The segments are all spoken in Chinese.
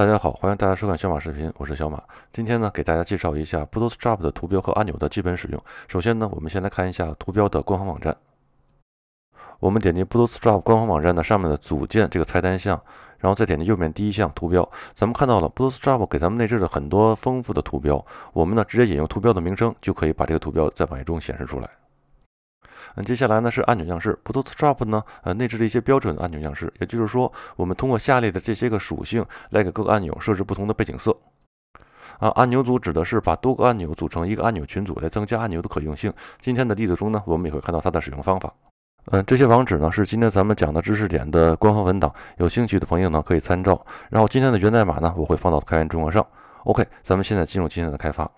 大家好，欢迎大家收看小马视频，我是小马。今天呢，给大家介绍一下 Bootstrap 的图标和按钮的基本使用。首先呢，我们先来看一下图标的官方网站。我们点击 Bootstrap 官方网站的上面的组件这个菜单项，然后再点击右边第一项图标。咱们看到了 Bootstrap 给咱们内置了很多丰富的图标，我们呢直接引用图标的名称，就可以把这个图标在网页中显示出来。嗯，接下来呢是按钮样式，Bootstrap 呢呃内置了一些标准按钮样式，也就是说我们通过下列的这些个属性来给各个按钮设置不同的背景色。啊，按钮组指的是把多个按钮组成一个按钮群组来增加按钮的可用性。今天的例子中呢，我们也会看到它的使用方法。嗯，这些网址呢是今天咱们讲的知识点的官方文档，有兴趣的朋友呢可以参照。然后今天的源代码呢我会放到开源中国上。OK，咱们现在进入今天的开发。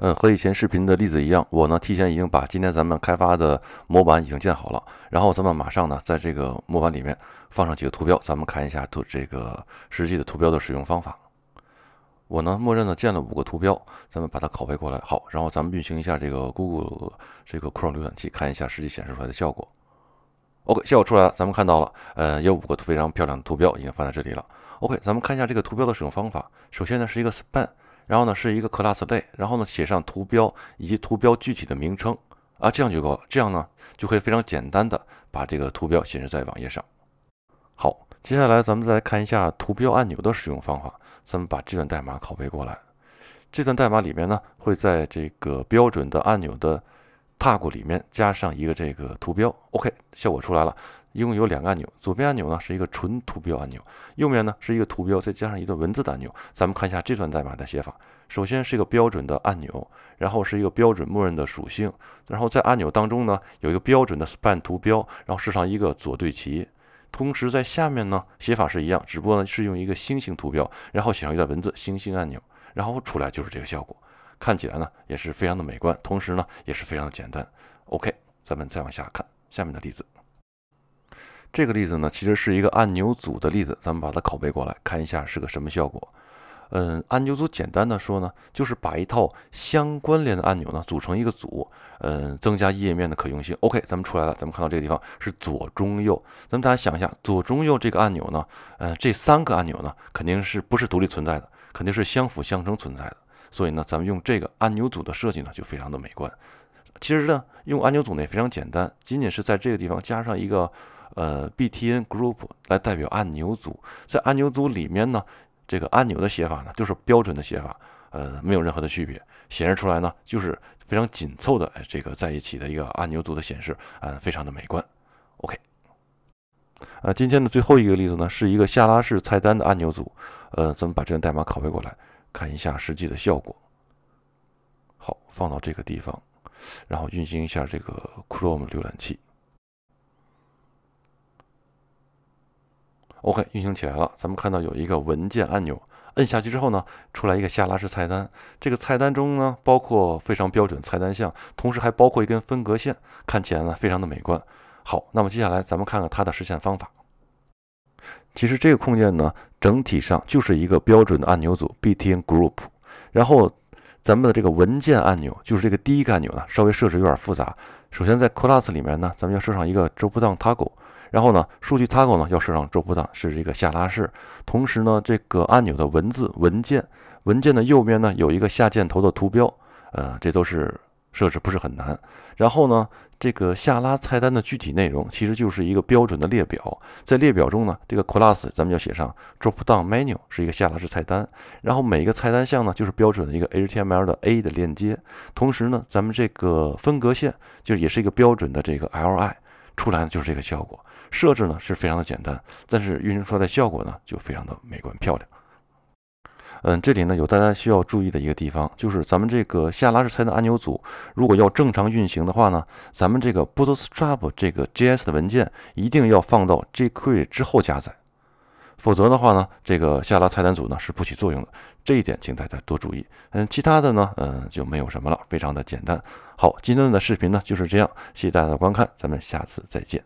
嗯，和以前视频的例子一样，我呢提前已经把今天咱们开发的模板已经建好了，然后咱们马上呢在这个模板里面放上几个图标，咱们看一下图这个实际的图标的使用方法。我呢默认的建了五个图标，咱们把它拷贝过来，好，然后咱们运行一下这个 Google 这个 Chrome 浏览器，看一下实际显示出来的效果。OK，效果出来了，咱们看到了，呃，有五个非常漂亮的图标已经放在这里了。OK，咱们看一下这个图标的使用方法，首先呢是一个 span。然后呢，是一个 class 类，然后呢，写上图标以及图标具体的名称啊，这样就够了。这样呢，就可以非常简单的把这个图标显示在网页上。好，接下来咱们再看一下图标按钮的使用方法。咱们把这段代码拷贝过来，这段代码里面呢，会在这个标准的按钮的。t a g 里面加上一个这个图标，OK，效果出来了。一共有两个按钮，左边按钮呢是一个纯图标按钮，右面呢是一个图标再加上一段文字的按钮。咱们看一下这段代码的写法，首先是一个标准的按钮，然后是一个标准默认的属性，然后在按钮当中呢有一个标准的 Span 图标，然后设上一个左对齐。同时在下面呢写法是一样，只不过呢是用一个星星图标，然后写上一段文字星星按钮，然后出来就是这个效果。看起来呢也是非常的美观，同时呢也是非常的简单。OK，咱们再往下看下面的例子。这个例子呢其实是一个按钮组的例子，咱们把它拷贝过来，看一下是个什么效果。嗯，按钮组简单的说呢，就是把一套相关联的按钮呢组成一个组，嗯，增加页面的可用性。OK，咱们出来了，咱们看到这个地方是左中右，咱们大家想一下，左中右这个按钮呢，嗯，这三个按钮呢肯定是不是独立存在的，肯定是相辅相成存在的。所以呢，咱们用这个按钮组的设计呢，就非常的美观。其实呢，用按钮组呢也非常简单，仅仅是在这个地方加上一个呃 btn group 来代表按钮组。在按钮组里面呢，这个按钮的写法呢，就是标准的写法，呃，没有任何的区别。显示出来呢，就是非常紧凑的这个在一起的一个按钮组的显示，啊，非常的美观。OK。啊，今天的最后一个例子呢，是一个下拉式菜单的按钮组。呃，咱们把这段代码拷贝过来。看一下实际的效果。好，放到这个地方，然后运行一下这个 Chrome 浏览器。OK，运行起来了。咱们看到有一个文件按钮，摁下去之后呢，出来一个下拉式菜单。这个菜单中呢，包括非常标准菜单项，同时还包括一根分隔线，看起来呢非常的美观。好，那么接下来咱们看看它的实现方法。其实这个控件呢，整体上就是一个标准的按钮组 b t n group）。然后，咱们的这个文件按钮就是这个第一个按钮呢，稍微设置有点复杂。首先在 class 里面呢，咱们要设上一个 dropdown toggle。然后呢，数据 toggle 呢要设上 dropdown，是这个下拉式。同时呢，这个按钮的文字“文件”文件的右边呢有一个下箭头的图标，呃，这都是。设置不是很难，然后呢，这个下拉菜单的具体内容其实就是一个标准的列表，在列表中呢，这个 class 咱们要写上 drop down menu，是一个下拉式菜单，然后每一个菜单项呢就是标准的一个 HTML 的 a 的链接，同时呢，咱们这个分隔线就也是一个标准的这个 li 出来呢就是这个效果，设置呢是非常的简单，但是运行出来的效果呢就非常的美观漂亮。嗯，这里呢有大家需要注意的一个地方，就是咱们这个下拉式菜单按钮组，如果要正常运行的话呢，咱们这个 bootstrap 这个 js 的文件一定要放到 jquery 之后加载，否则的话呢，这个下拉菜单组呢是不起作用的。这一点请大家多注意。嗯，其他的呢，嗯，就没有什么了，非常的简单。好，今天的视频呢就是这样，谢谢大家的观看，咱们下次再见。